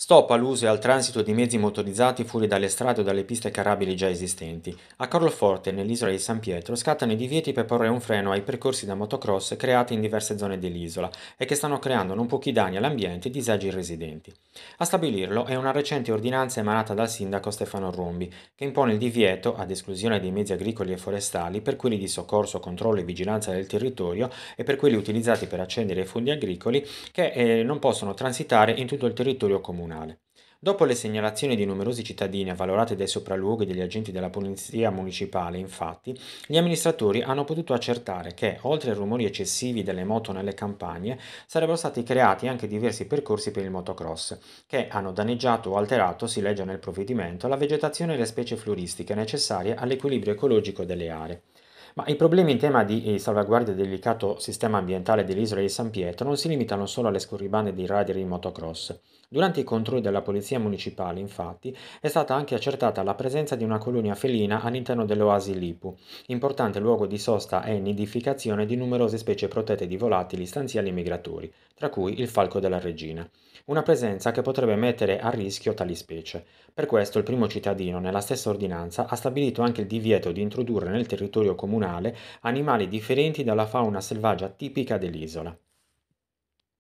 Stop all'uso e al transito di mezzi motorizzati fuori dalle strade o dalle piste carabili già esistenti. A Carloforte, nell'isola di San Pietro, scattano i divieti per porre un freno ai percorsi da motocross creati in diverse zone dell'isola e che stanno creando non pochi danni all'ambiente e disagi ai residenti. A stabilirlo è una recente ordinanza emanata dal sindaco Stefano Rombi, che impone il divieto, ad esclusione dei mezzi agricoli e forestali, per quelli di soccorso, controllo e vigilanza del territorio e per quelli utilizzati per accendere i fondi agricoli, che eh, non possono transitare in tutto il territorio comune comunale. Dopo le segnalazioni di numerosi cittadini avvalorate dai sopralluoghi degli agenti della polizia municipale, infatti, gli amministratori hanno potuto accertare che, oltre ai rumori eccessivi delle moto nelle campagne, sarebbero stati creati anche diversi percorsi per il motocross, che hanno danneggiato o alterato, si legge nel provvedimento, la vegetazione e le specie floristiche necessarie all'equilibrio ecologico delle aree. Ma i problemi in tema di eh, salvaguardia del delicato sistema ambientale dell'isola di San Pietro non si limitano solo alle scorribande dei rider in motocross. Durante i controlli della polizia municipale, infatti, è stata anche accertata la presenza di una colonia felina all'interno dell'oasi Lipu, importante luogo di sosta e nidificazione di numerose specie protette di volatili stanziali migratori, tra cui il falco della regina. Una presenza che potrebbe mettere a rischio tali specie. Per questo il primo cittadino, nella stessa ordinanza, ha stabilito anche il divieto di introdurre nel territorio comune comunale animali differenti dalla fauna selvaggia tipica dell'isola.